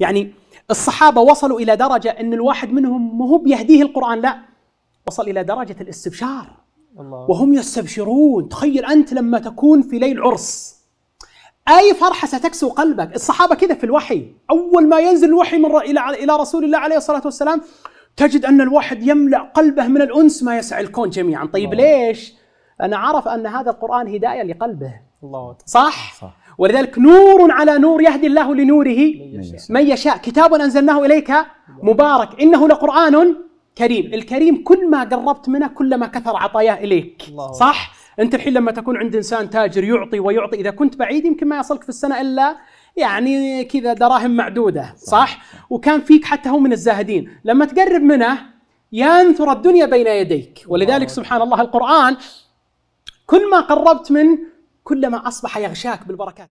يعني الصحابة وصلوا إلى درجة أن الواحد منهم ما هو بيهديه القرآن لا وصل إلى درجة الاستبشار الله. وهم يستبشرون تخيل أنت لما تكون في ليل عرس أي فرحة ستكسو قلبك الصحابة كذا في الوحي أول ما ينزل الوحي من إلى إلى رسول الله عليه الصلاة والسلام تجد أن الواحد يملأ قلبه من الأنس ما يسع الكون جميعا طيب الله. ليش؟ أنا عرف أن هذا القرآن هداية لقلبه الله صح؟, صح ولذلك نور على نور يهدي الله لنوره من يشاء كتاب أنزلناه إليك مبارك إنه لقرآن كريم الكريم كل ما قربت منه كلما كثر عطاياه إليك صح؟ أنت الحين لما تكون عند إنسان تاجر يعطي ويعطي إذا كنت بعيد يمكن ما يصلك في السنة إلا يعني كذا دراهم معدودة صح؟ وكان فيك حتى هو من الزاهدين لما تقرب منه ينثر الدنيا بين يديك ولذلك سبحان الله القرآن كل ما قربت منه كلما اصبح يغشاك بالبركات